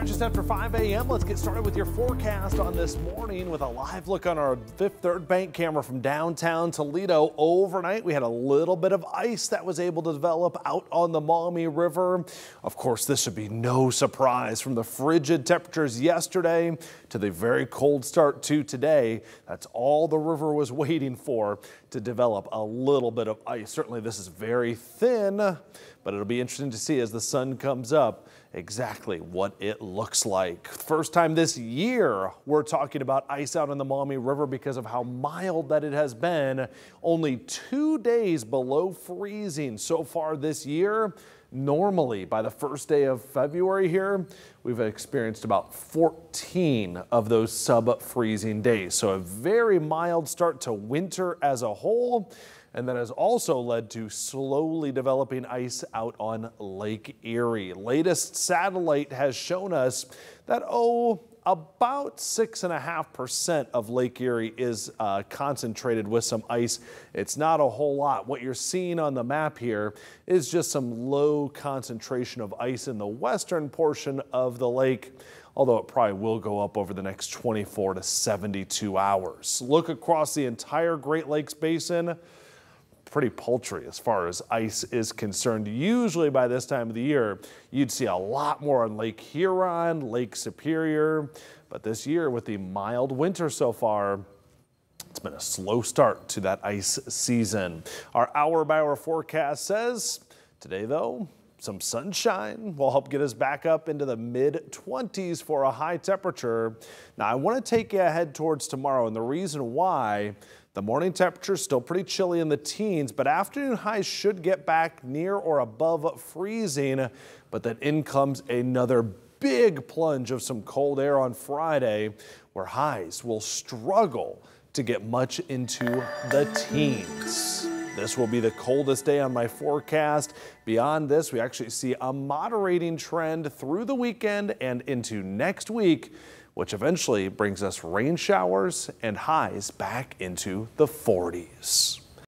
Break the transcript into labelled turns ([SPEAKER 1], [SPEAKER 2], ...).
[SPEAKER 1] right, just after 5 a.m., let's get started with your forecast on this morning with a live look on our Fifth Third Bank camera from downtown Toledo. Overnight, we had a little bit of ice that was able to develop out on the Maumee River. Of course, this should be no surprise from the frigid temperatures yesterday to the very cold start to today. That's all the river was waiting for to develop a little bit of ice. Certainly, this is very thin, but it'll be interesting to see as the sun comes up exactly what it looks looks like. First time this year we're talking about ice out in the Maumee River because of how mild that it has been. Only two days below freezing so far this year. Normally, by the first day of February here, we've experienced about 14 of those sub freezing days. So a very mild start to winter as a whole and that has also led to slowly developing ice out on Lake Erie. Latest satellite has shown us that, oh, about 6.5% of Lake Erie is uh, concentrated with some ice. It's not a whole lot. What you're seeing on the map here is just some low concentration of ice in the western portion of the lake although it probably will go up over the next 24 to 72 hours. Look across the entire Great Lakes Basin pretty paltry as far as ice is concerned. Usually by this time of the year, you'd see a lot more on Lake Huron, Lake Superior, but this year with the mild winter so far, it's been a slow start to that ice season. Our hour by hour forecast says today, though, some sunshine will help get us back up into the mid 20s for a high temperature. Now I want to take you ahead towards tomorrow and the reason why the morning temperature is still pretty chilly in the teens, but afternoon highs should get back near or above freezing. But then in comes another big plunge of some cold air on Friday where highs will struggle to get much into the teens. This will be the coldest day on my forecast. Beyond this, we actually see a moderating trend through the weekend and into next week, which eventually brings us rain showers and highs back into the 40s.